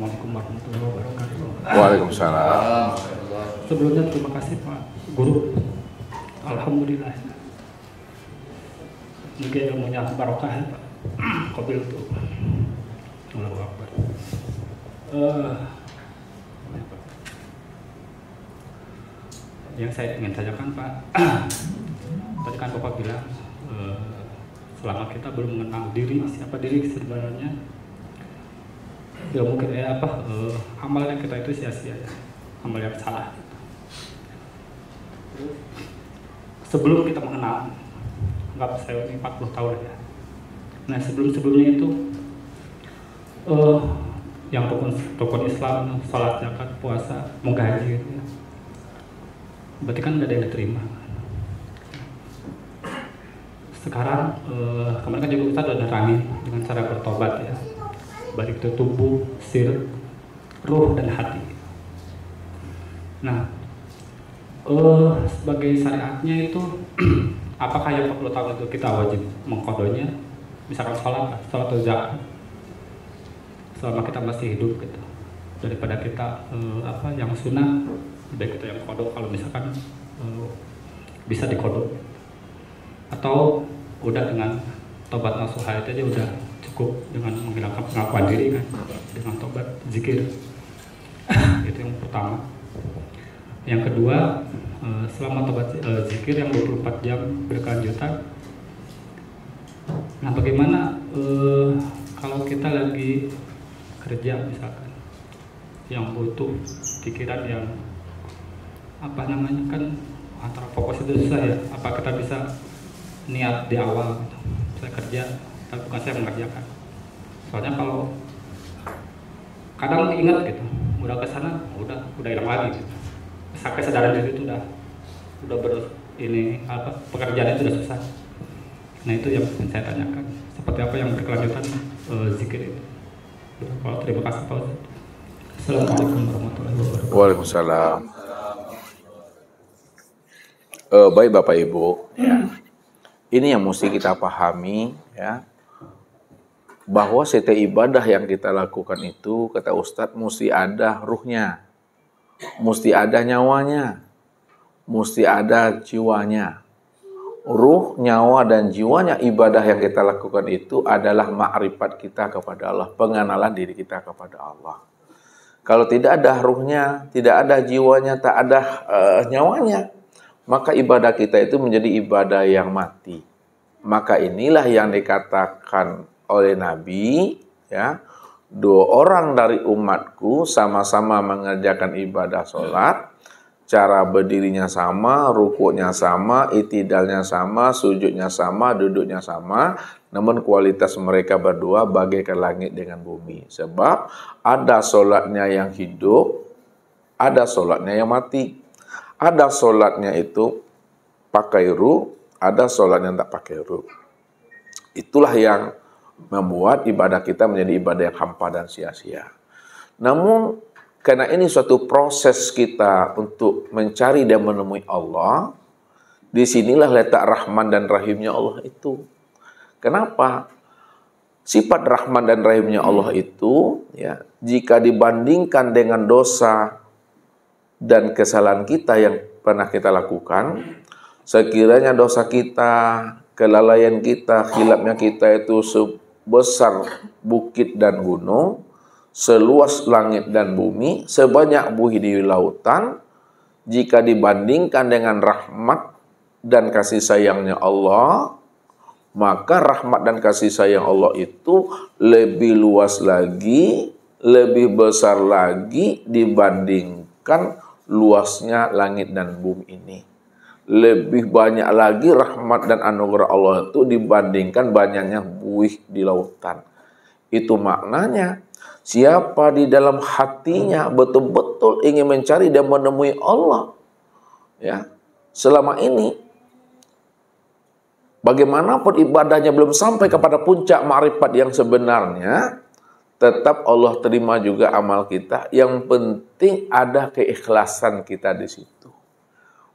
Assalamualaikum warahmatullahi wabarakatuh. Waalaikumsalam. Sebelumnya terima kasih Pak Guru. Alhamdulillah. Mungkin ilmunya barokah ya Pak. Kobil tuh. Allahu Akbar. Uh, yang saya ingin tanyakan Pak, tadi kan Bapak bilang uh, selama kita belum mengenal diri siapa diri sebenarnya ya mungkin ya apa uh, amal yang kita itu sia-sia ya amal yang salah sebelum kita mengenal enggak saya ini 40 tahun ya nah sebelum sebelumnya itu uh, yang rukun rukun Islam sholat zakat puasa menggaji gitu ya berarti kan nggak ada yang diterima sekarang eh, kemarin kan juga kita udah nerangin dengan cara bertobat ya balik tubuh, sir ruh dan hati nah uh, sebagai syariatnya itu apakah yang perlu tahun itu kita wajib mengkodonya misalkan sholat sholat atau zakat selama kita masih hidup gitu daripada kita uh, apa yang sunnah baik kita yang kodok kalau misalkan uh, bisa dikodok atau udah dengan tobat nasuhah itu aja udah cukup dengan menghilangkan pengakuan diri kan dengan tobat zikir itu yang pertama yang kedua eh, selama tobat eh, zikir yang 24 jam berkelanjutan nah bagaimana eh, kalau kita lagi kerja misalkan yang butuh pikiran yang apa namanya kan antara fokus itu susah ya apa kita bisa niat di awal gitu? saya kerja bukan saya mengerjakan soalnya kalau kadang ingat gitu udah ke sana udah udah hilang lagi gitu. sampai sadar diri itu udah udah ber ini apa pekerjaan itu sudah susah nah itu yang saya tanyakan seperti apa yang berkelanjutan uh, zikir itu kalau terima kasih Pak Assalamualaikum warahmatullahi wabarakatuh Waalaikumsalam uh, baik Bapak Ibu ya. ini yang mesti kita pahami ya bahwa setiap ibadah yang kita lakukan itu kata Ustadz mesti ada ruhnya, mesti ada nyawanya, mesti ada jiwanya. Ruh, nyawa, dan jiwanya ibadah yang kita lakukan itu adalah makrifat kita kepada Allah, pengenalan diri kita kepada Allah. Kalau tidak ada ruhnya, tidak ada jiwanya, tak ada uh, nyawanya, maka ibadah kita itu menjadi ibadah yang mati. Maka inilah yang dikatakan oleh Nabi, ya, dua orang dari umatku sama-sama mengerjakan ibadah sholat, cara berdirinya sama, rukuknya sama, itidalnya sama, sujudnya sama, duduknya sama, namun kualitas mereka berdua bagaikan langit dengan bumi. Sebab ada sholatnya yang hidup, ada sholatnya yang mati. Ada sholatnya itu pakai ruh, ada sholat yang tak pakai ruh. Itulah yang membuat ibadah kita menjadi ibadah yang hampa dan sia-sia. Namun karena ini suatu proses kita untuk mencari dan menemui Allah, disinilah letak rahman dan rahimnya Allah itu. Kenapa? Sifat rahman dan rahimnya Allah itu, ya, jika dibandingkan dengan dosa dan kesalahan kita yang pernah kita lakukan, sekiranya dosa kita, kelalaian kita, hilapnya kita itu besar bukit dan gunung, seluas langit dan bumi, sebanyak buih di lautan, jika dibandingkan dengan rahmat dan kasih sayangnya Allah, maka rahmat dan kasih sayang Allah itu lebih luas lagi, lebih besar lagi dibandingkan luasnya langit dan bumi ini lebih banyak lagi rahmat dan anugerah Allah itu dibandingkan banyaknya buih di lautan. Itu maknanya siapa di dalam hatinya betul-betul ingin mencari dan menemui Allah. Ya. Selama ini bagaimanapun ibadahnya belum sampai kepada puncak maripat yang sebenarnya, tetap Allah terima juga amal kita. Yang penting ada keikhlasan kita di situ.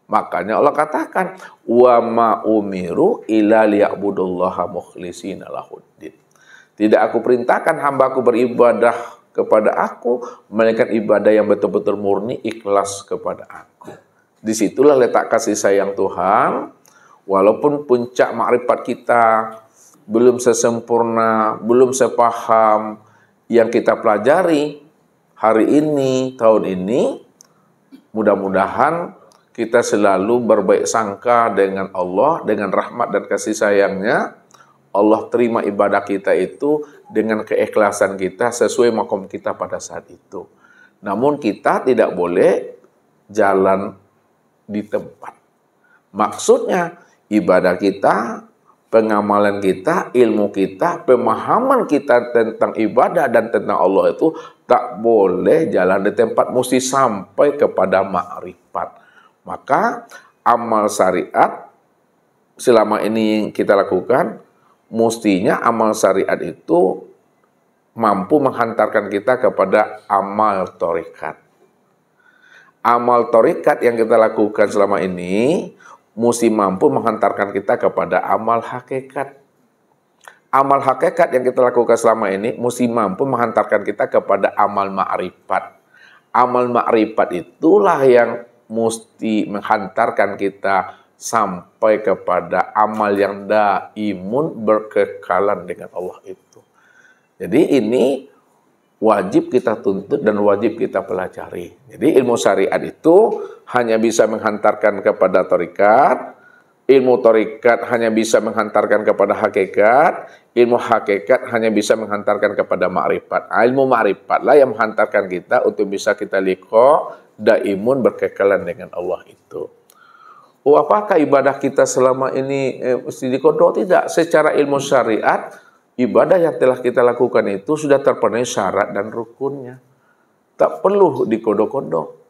Makanya Allah katakan, "Wa ma umiru illa liya'budullaha mukhlisina lahuddin." Tidak aku perintahkan hambaku beribadah kepada aku, melainkan ibadah yang betul-betul murni ikhlas kepada aku. Disitulah letak kasih sayang Tuhan, walaupun puncak makrifat kita belum sesempurna, belum sepaham yang kita pelajari hari ini, tahun ini, mudah-mudahan kita selalu berbaik sangka dengan Allah, dengan rahmat dan kasih sayangnya. Allah terima ibadah kita itu dengan keikhlasan kita sesuai makom kita pada saat itu. Namun kita tidak boleh jalan di tempat. Maksudnya ibadah kita, pengamalan kita, ilmu kita, pemahaman kita tentang ibadah dan tentang Allah itu tak boleh jalan di tempat, mesti sampai kepada makrifat. Maka amal syariat selama ini kita lakukan, mestinya amal syariat itu mampu menghantarkan kita kepada amal torikat. Amal torikat yang kita lakukan selama ini mesti mampu menghantarkan kita kepada amal hakikat. Amal hakikat yang kita lakukan selama ini mesti mampu menghantarkan kita kepada amal ma'rifat. Amal ma'rifat itulah yang mesti menghantarkan kita sampai kepada amal yang daimun berkekalan dengan Allah itu. Jadi ini wajib kita tuntut dan wajib kita pelajari. Jadi ilmu syariat itu hanya bisa menghantarkan kepada torikat, ilmu torikat hanya bisa menghantarkan kepada hakikat, ilmu hakikat hanya bisa menghantarkan kepada makrifat. Ah, ilmu makrifatlah yang menghantarkan kita untuk bisa kita liko daimun berkekalan dengan Allah itu. Oh, apakah ibadah kita selama ini eh, mesti dikodok? Tidak. Secara ilmu syariat, ibadah yang telah kita lakukan itu sudah terpenuhi syarat dan rukunnya. Tak perlu dikodok-kodok.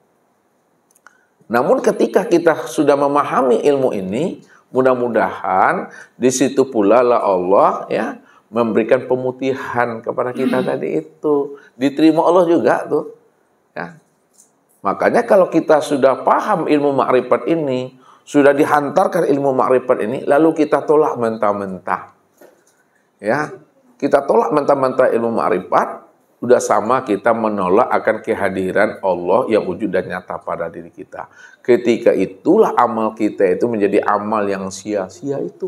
Namun ketika kita sudah memahami ilmu ini, mudah-mudahan di situ pula lah Allah ya memberikan pemutihan kepada kita hmm. tadi itu. Diterima Allah juga tuh. Ya, Makanya kalau kita sudah paham ilmu makrifat ini, sudah dihantarkan ilmu makrifat ini, lalu kita tolak mentah-mentah. Ya, kita tolak mentah-mentah ilmu makrifat, sudah sama kita menolak akan kehadiran Allah yang wujud dan nyata pada diri kita. Ketika itulah amal kita itu menjadi amal yang sia-sia itu.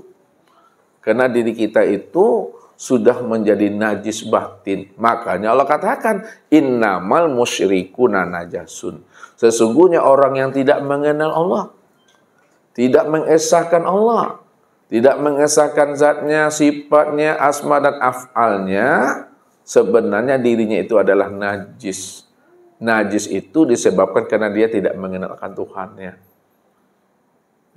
Karena diri kita itu sudah menjadi najis batin. Makanya Allah katakan, innamal musyrikuna najasun. Sesungguhnya orang yang tidak mengenal Allah, tidak mengesahkan Allah, tidak mengesahkan zatnya, sifatnya, asma dan af'alnya, sebenarnya dirinya itu adalah najis. Najis itu disebabkan karena dia tidak mengenalkan Tuhannya.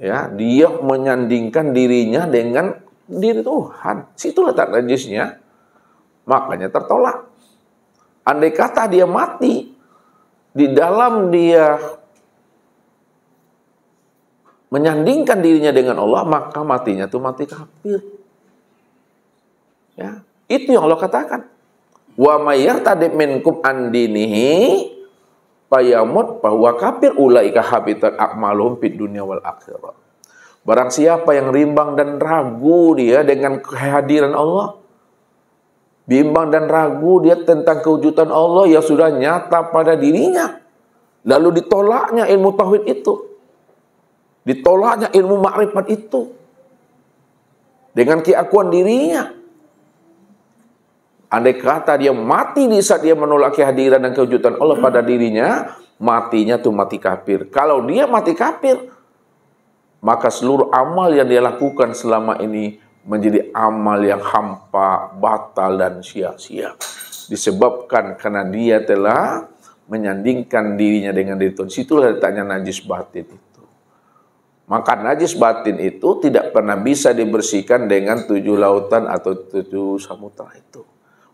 Ya, dia menyandingkan dirinya dengan diri Tuhan. Oh, Situ letak najisnya. Makanya tertolak. Andai kata dia mati, di dalam dia menyandingkan dirinya dengan Allah, maka matinya itu mati kafir. Ya, itu yang Allah katakan. Wa tadib minkum andinihi payamut bahwa kafir ulaika habitat akmalum fid dunya wal akhirah. Barang siapa yang rimbang dan ragu dia dengan kehadiran Allah, bimbang dan ragu dia tentang kewujudan Allah yang sudah nyata pada dirinya. Lalu ditolaknya ilmu tauhid itu. Ditolaknya ilmu makrifat itu. Dengan keakuan dirinya. Andai kata dia mati di saat dia menolak kehadiran dan kewujudan Allah pada dirinya, matinya tuh mati kafir. Kalau dia mati kafir, maka seluruh amal yang dia lakukan selama ini menjadi amal yang hampa, batal, dan sia-sia. Disebabkan karena dia telah menyandingkan dirinya dengan diri Tuhan. Situlah ditanya najis batin itu. Maka najis batin itu tidak pernah bisa dibersihkan dengan tujuh lautan atau tujuh samudra itu.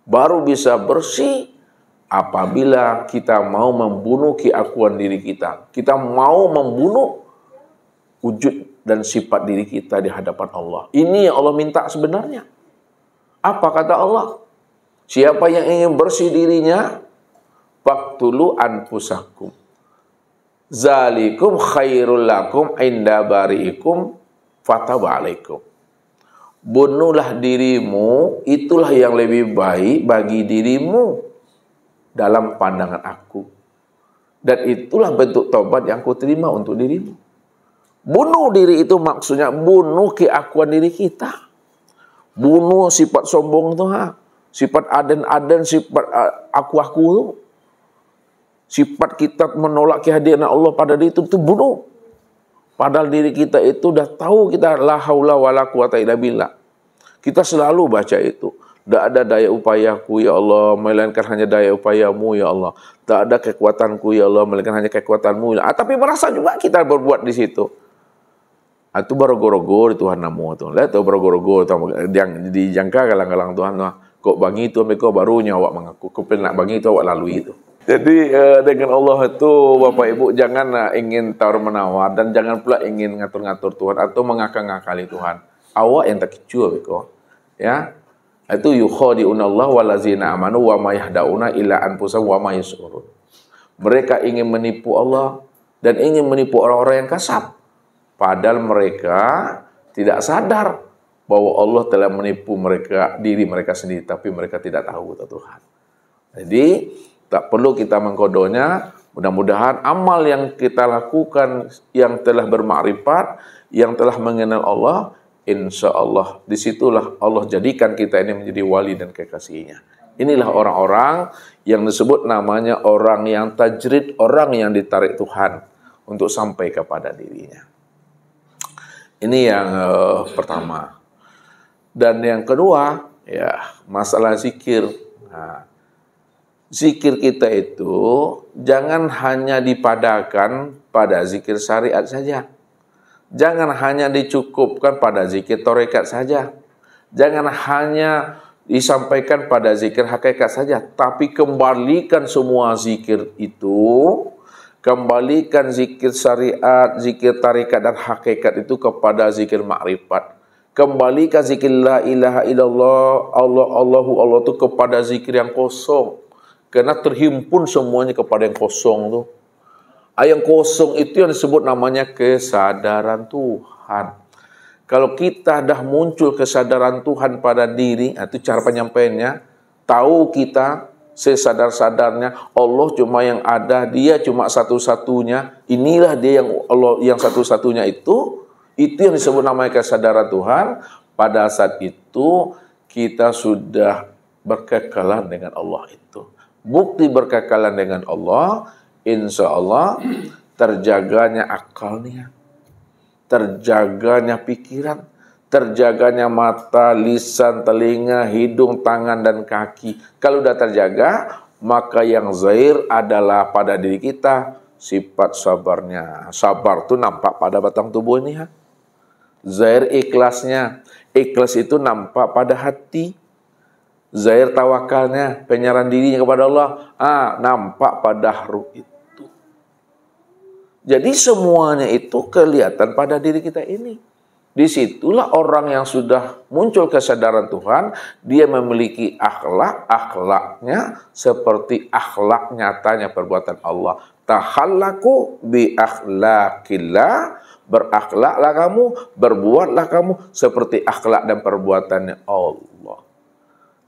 Baru bisa bersih apabila kita mau membunuh keakuan diri kita. Kita mau membunuh wujud dan sifat diri kita di hadapan Allah. Ini yang Allah minta sebenarnya. Apa kata Allah? Siapa yang ingin bersih dirinya, faktulu anfusakum. Zalikum khairul lakum inda bari'ikum fataba alaikum. Bunuhlah dirimu, itulah yang lebih baik bagi dirimu dalam pandangan aku. Dan itulah bentuk tobat yang aku terima untuk dirimu. Bunuh diri itu maksudnya bunuh keakuan diri kita. Bunuh sifat sombong itu ha. Sifat aden-aden, sifat aku-aku itu. Sifat kita menolak kehadiran Allah pada diri itu, itu bunuh. Padahal diri kita itu dah tahu kita la haula wala quwata illa billah. Kita selalu baca itu. tidak ada daya upayaku ya Allah, melainkan hanya daya upayamu ya Allah. Tak ada kekuatanku ya Allah, melainkan hanya kekuatanmu. Ya Allah. Tapi merasa juga kita berbuat di situ. Itu ah, borogo-rogo Tuhan namu tu. lihat tu borogo-rogo tu yang dijangka galang-galang Tuhan tu. Ah. Kok bangi tu mereka barunya awak mengaku. Kau nak bangi tu awak lalui tu. Jadi eh, dengan Allah itu Bapak Ibu jangan ah, ingin tawar menawar dan jangan pula ingin ngatur-ngatur Tuhan atau mengakang-ngakali Tuhan. Awak yang terkecoh beko. Ya. Itu yukhadi'unallah walazina amanu wa ma yahdauna illa anfusahum wa ma Mereka ingin menipu Allah dan ingin menipu orang-orang yang kasar. Padahal mereka tidak sadar bahwa Allah telah menipu mereka, diri mereka sendiri, tapi mereka tidak tahu kata Tuhan. Jadi, tak perlu kita mengkodonya, mudah-mudahan amal yang kita lakukan, yang telah bermakrifat, yang telah mengenal Allah, insya Allah, disitulah Allah jadikan kita ini menjadi wali dan kekasihnya. Inilah orang-orang yang disebut namanya orang yang tajrid, orang yang ditarik Tuhan untuk sampai kepada dirinya. Ini yang uh, pertama. Dan yang kedua, ya masalah zikir. Nah, zikir kita itu jangan hanya dipadakan pada zikir syariat saja. Jangan hanya dicukupkan pada zikir torekat saja. Jangan hanya disampaikan pada zikir hakikat saja, tapi kembalikan semua zikir itu Kembalikan zikir syariat, zikir tarikat dan hakikat itu kepada zikir makrifat. Kembalikan zikir la ilaha illallah, Allah, Allahu, Allah itu kepada zikir yang kosong. Karena terhimpun semuanya kepada yang kosong tuh. Ah, yang kosong itu yang disebut namanya kesadaran Tuhan. Kalau kita dah muncul kesadaran Tuhan pada diri, ah, itu cara penyampaiannya. Tahu kita sesadar-sadarnya Allah cuma yang ada dia cuma satu-satunya inilah dia yang Allah yang satu-satunya itu itu yang disebut namanya kesadaran Tuhan pada saat itu kita sudah berkekalan dengan Allah itu bukti berkekalan dengan Allah insya Allah terjaganya akalnya terjaganya pikiran terjaganya mata, lisan, telinga, hidung, tangan, dan kaki. Kalau sudah terjaga, maka yang zahir adalah pada diri kita sifat sabarnya. Sabar itu nampak pada batang tubuh ini. Ha? Zahir ikhlasnya. Ikhlas itu nampak pada hati. Zahir tawakalnya, penyaran dirinya kepada Allah. Ah, nampak pada ruh itu. Jadi semuanya itu kelihatan pada diri kita ini. Disitulah orang yang sudah muncul kesadaran Tuhan, dia memiliki akhlak, akhlaknya seperti akhlak nyatanya perbuatan Allah. Tahallaku bi akhlakillah, berakhlaklah kamu, berbuatlah kamu seperti akhlak dan perbuatannya Allah.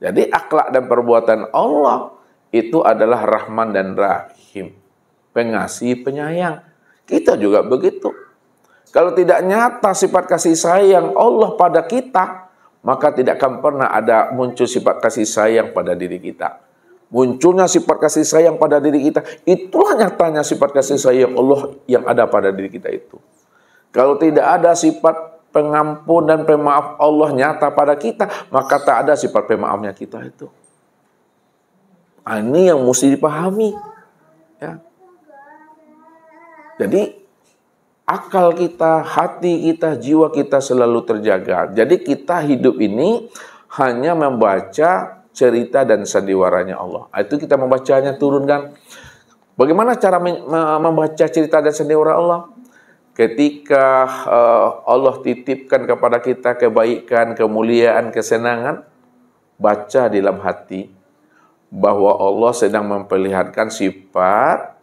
Jadi akhlak dan perbuatan Allah itu adalah Rahman dan Rahim, pengasih, penyayang. Kita juga begitu kalau tidak nyata sifat kasih sayang Allah pada kita, maka tidak akan pernah ada muncul sifat kasih sayang pada diri kita. Munculnya sifat kasih sayang pada diri kita, itulah nyatanya sifat kasih sayang Allah yang ada pada diri kita itu. Kalau tidak ada sifat pengampun dan pemaaf Allah nyata pada kita, maka tak ada sifat pemaafnya kita itu. Nah, ini yang mesti dipahami. Ya. Jadi akal kita, hati kita, jiwa kita selalu terjaga. Jadi kita hidup ini hanya membaca cerita dan sandiwaranya Allah. Ah, itu kita membacanya turunkan. Bagaimana cara membaca cerita dan sandiwara Allah? Ketika eh, Allah titipkan kepada kita kebaikan, kemuliaan, kesenangan, baca di dalam hati bahwa Allah sedang memperlihatkan sifat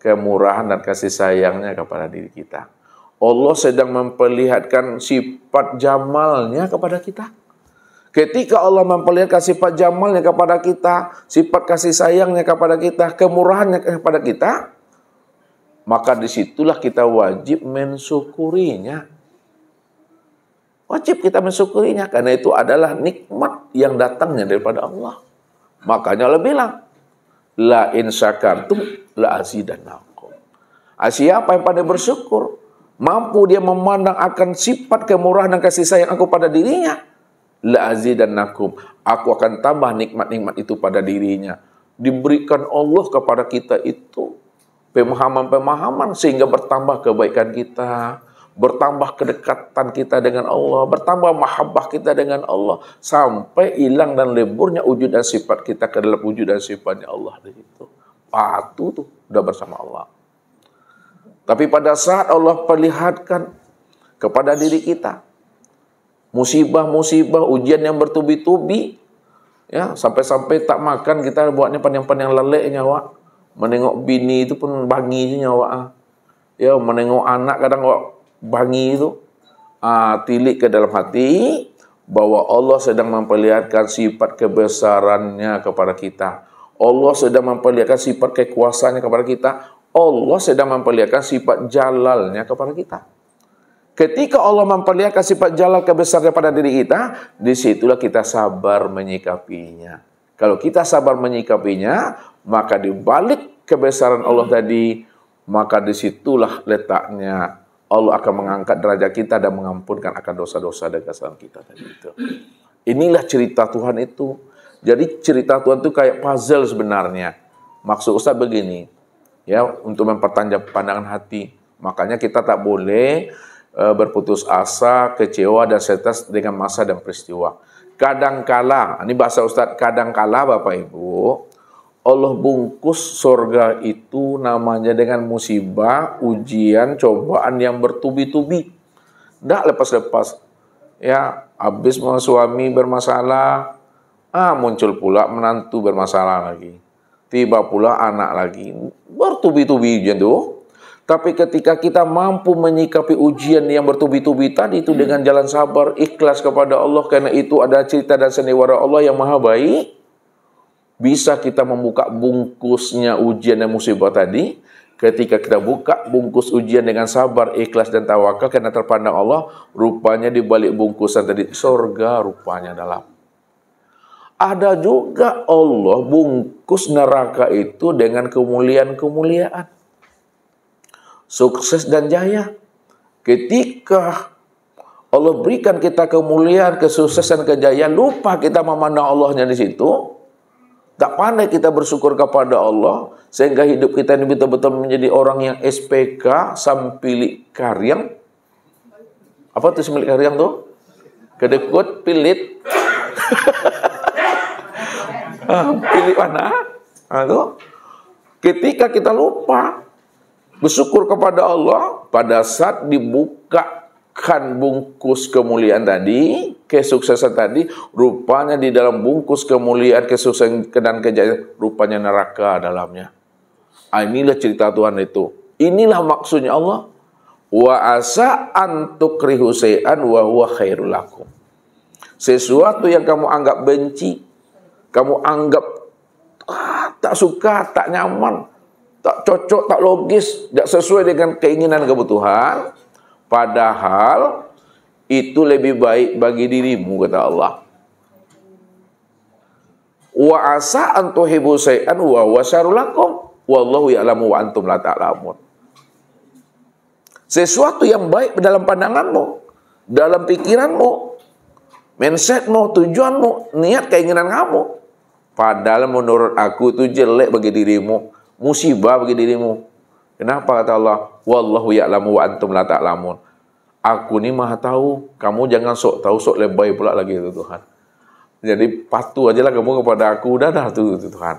kemurahan dan kasih sayangnya kepada diri kita. Allah sedang memperlihatkan sifat jamalnya kepada kita. Ketika Allah memperlihatkan sifat jamalnya kepada kita, sifat kasih sayangnya kepada kita, kemurahannya kepada kita, maka disitulah kita wajib mensyukurinya. Wajib kita mensyukurinya, karena itu adalah nikmat yang datangnya daripada Allah. Makanya Allah bilang, La in syakartum la azidannakum. Ah, siapa yang pada bersyukur, mampu dia memandang akan sifat kemurahan dan kasih sayang aku pada dirinya, la azidannakum. Aku akan tambah nikmat-nikmat itu pada dirinya. Diberikan Allah kepada kita itu pemahaman-pemahaman sehingga bertambah kebaikan kita, bertambah kedekatan kita dengan Allah, bertambah mahabbah kita dengan Allah, sampai hilang dan leburnya wujud dan sifat kita ke dalam wujud dan sifatnya Allah. Itu patuh tuh, udah bersama Allah. Tapi pada saat Allah perlihatkan kepada diri kita musibah-musibah, ujian yang bertubi-tubi, ya sampai-sampai tak makan kita buatnya panjang-panjang lelek nyawa, menengok bini itu pun bangi nyawa, ah. ya menengok anak kadang kok bangi itu ah, tilik ke dalam hati bahwa Allah sedang memperlihatkan sifat kebesarannya kepada kita. Allah sedang memperlihatkan sifat kekuasaannya kepada kita. Allah sedang memperlihatkan sifat jalalnya kepada kita. Ketika Allah memperlihatkan sifat jalal kebesaran kepada diri kita, disitulah kita sabar menyikapinya. Kalau kita sabar menyikapinya, maka dibalik kebesaran Allah tadi, maka disitulah letaknya Allah akan mengangkat derajat kita dan mengampunkan akan dosa-dosa dan kesalahan kita tadi itu. Inilah cerita Tuhan itu. Jadi cerita Tuhan itu kayak puzzle sebenarnya. Maksud Ustaz begini, ya untuk mempertajam pandangan hati. Makanya kita tak boleh e, berputus asa, kecewa dan setas dengan masa dan peristiwa. Kadangkala, ini bahasa Ustaz, kadangkala Bapak Ibu, Allah bungkus surga itu namanya dengan musibah, ujian, cobaan yang bertubi-tubi. Tidak lepas-lepas. Ya, habis suami bermasalah, ah muncul pula menantu bermasalah lagi. Tiba pula anak lagi. Bertubi-tubi ujian tuh. Tapi ketika kita mampu menyikapi ujian yang bertubi-tubi tadi itu dengan jalan sabar, ikhlas kepada Allah, karena itu ada cerita dan seniwara Allah yang maha baik, bisa kita membuka bungkusnya ujian dan musibah tadi ketika kita buka bungkus ujian dengan sabar, ikhlas dan tawakal karena terpandang Allah, rupanya di balik bungkusan tadi surga rupanya dalam. Ada juga Allah bungkus neraka itu dengan kemuliaan-kemuliaan. Sukses dan jaya. Ketika Allah berikan kita kemuliaan, kesuksesan, kejayaan, lupa kita memandang Allahnya di situ, Tak pandai kita bersyukur kepada Allah sehingga hidup kita ini betul-betul menjadi orang yang SPK sampilik karyang. Apa tuh sampilik karyang tuh? Kedekut pilit. Ah, pilih mana? Itu. Ah, Ketika kita lupa bersyukur kepada Allah pada saat dibukakan bungkus kemuliaan tadi, kesuksesan tadi rupanya di dalam bungkus kemuliaan kesuksesan dan kejayaan rupanya neraka dalamnya. Ah, inilah cerita Tuhan itu. Inilah maksudnya Allah. Wa asa antuk rihusean wa huwa khairul Sesuatu yang kamu anggap benci, kamu anggap ah, tak suka, tak nyaman, tak cocok, tak logis, tidak sesuai dengan keinginan kebutuhan, padahal itu lebih baik bagi dirimu kata Allah wa asa an wa huwa lakum wallahu ya'lamu wa antum la ta'lamun sesuatu yang baik dalam pandanganmu dalam pikiranmu mindsetmu tujuanmu niat keinginan kamu padahal menurut aku itu jelek bagi dirimu musibah bagi dirimu kenapa kata Allah wallahu ya'lamu wa antum la ta'lamun Aku ni maha tahu, kamu jangan sok tahu, sok lebay pula lagi itu Tuhan. Jadi patuh aja ajalah kamu kepada aku, dah dah tu, Tuhan.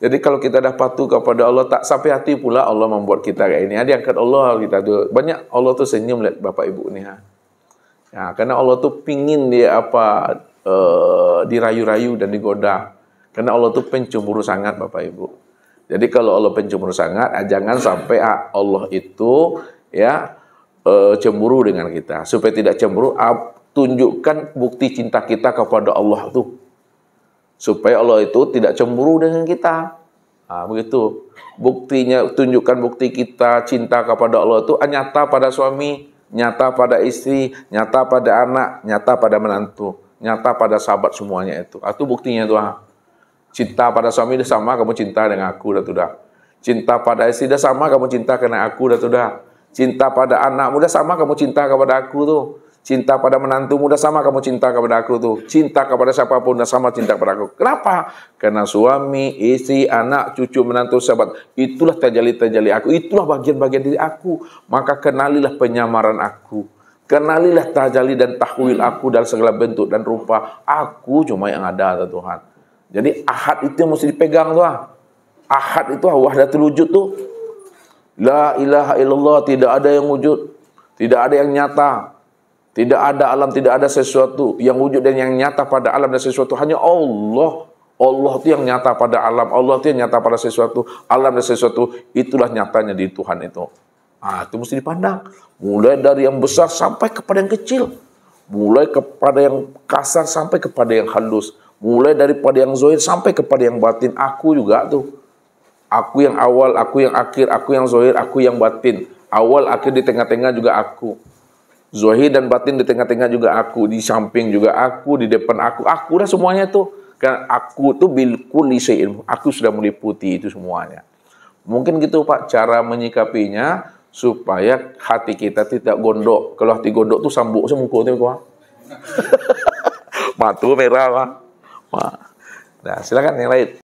Jadi kalau kita dah patuh kepada Allah, tak sampai hati pula Allah membuat kita kayak ini. Ada angkat Allah kita tu. Banyak Allah tu senyum lihat bapak ibu ni. Ha. Ya, karena Allah tu pingin dia apa uh, dirayu-rayu dan digoda. Karena Allah tu pencemburu sangat Bapak Ibu. Jadi kalau Allah pencemburu sangat, eh, jangan sampai ah, Allah itu ya uh, cemburu dengan kita. Supaya tidak cemburu, tunjukkan bukti cinta kita kepada Allah tuh. Supaya Allah itu tidak cemburu dengan kita. Nah, begitu. Buktinya, tunjukkan bukti kita cinta kepada Allah itu ah, nyata pada suami, nyata pada istri, nyata pada anak, nyata pada menantu, nyata pada sahabat semuanya itu. Itu ah, buktinya tuh. Ah. Cinta pada suami itu sama kamu cinta dengan aku, dah sudah. Cinta pada istri sama kamu cinta karena aku, dah sudah Cinta pada anak muda sama kamu cinta kepada aku tuh. Cinta pada menantu muda sama kamu cinta kepada aku tuh. Cinta kepada siapapun dan sama cinta kepada aku. Kenapa? Karena suami, istri, anak, cucu, menantu, sahabat. Itulah tajali-tajali aku. Itulah bagian-bagian diri aku. Maka kenalilah penyamaran aku. Kenalilah tajali dan tahwil aku dalam segala bentuk dan rupa. Aku cuma yang ada, Tuhan. Jadi ahad itu yang mesti dipegang tuh. Ahad itu wahdatul wujud tuh La ilaha illallah tidak ada yang wujud, tidak ada yang nyata. Tidak ada alam, tidak ada sesuatu yang wujud dan yang nyata pada alam dan sesuatu hanya Allah. Allah itu yang nyata pada alam, Allah itu yang nyata pada sesuatu, alam dan sesuatu itulah nyatanya di Tuhan itu. Ah, itu mesti dipandang. Mulai dari yang besar sampai kepada yang kecil. Mulai kepada yang kasar sampai kepada yang halus. Mulai daripada yang zohir sampai kepada yang batin. Aku juga tuh Aku yang awal, aku yang akhir, aku yang zohir, aku yang batin. Awal, akhir di tengah-tengah juga aku. Zohir dan batin di tengah-tengah juga aku, di samping juga aku, di depan aku, aku dah semuanya tuh. Karena aku tuh bilkul ilmu, aku sudah meliputi itu semuanya. Mungkin gitu Pak, cara menyikapinya supaya hati kita tidak gondok. Kalau hati gondok tuh sambuk semua tuh Matu merah Pak. Nah, silakan yang lain.